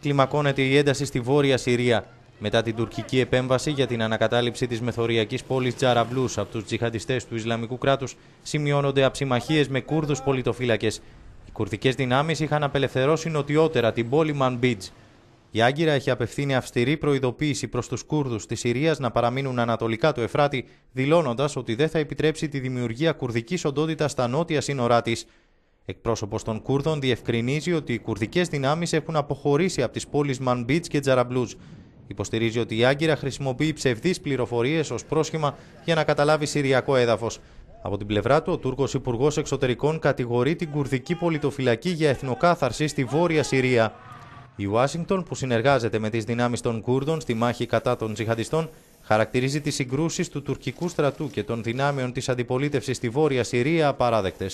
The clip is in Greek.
κλιμακώνεται η ένταση στη βόρεια Συρία μετά την τουρκική επέμβαση για την ανακατάληψη της μεθοριακής πόλης Τζαραμπλούς από τους τζιχαντιστές του Ισλαμικού κράτους σημειώνονται αψιμαχίες με Κούρδους πολιτοφύλακες. Οι κουρδικές δυνάμεις είχαν απελευθερώσει νοτιότερα την πόλη Μανμπίτζ. Η Άγκυρα έχει απευθύνει αυστηρή προειδοποίηση προς τους Κούρδους της Συρίας να παραμείνουν ανατολικά του Εφράτη, δηλώνοντας ότι δεν θα επιτρέψει τη δημιουργία κουρδικής οντότητας στα νότια σύνορά της. Εκπρόσωπος των Κούρδων διευκρινίζει ότι οι κουρδικές δυνάμεις έχουν αποχωρήσει από τις πόλεις Μανμπίτ και Τζαραμπλούζ. Υποστηρίζει ότι η Άγκυρα χρησιμοποιεί ψευδείς πληροφορίες ως πρόσχημα για να καταλάβει Συριακό έδαφος. Από την πλευρά του, ο Τούρκος Υπουργός Εξωτερικών κατηγορεί την κουρδική πολιτοφυλακή για εθνοκάθαρση στη Βόρεια Συρία. Η Ουάσιγκτον, που συνεργάζεται με τις δυνάμεις των Κούρδων στη μάχη κατά των τζιχαντιστών, χαρακτηρίζει τις συγκρούσεις του τουρκικού στρατού και των δυνάμεων της αντιπολίτευσης στη Βόρεια Συρία απαράδεκτες.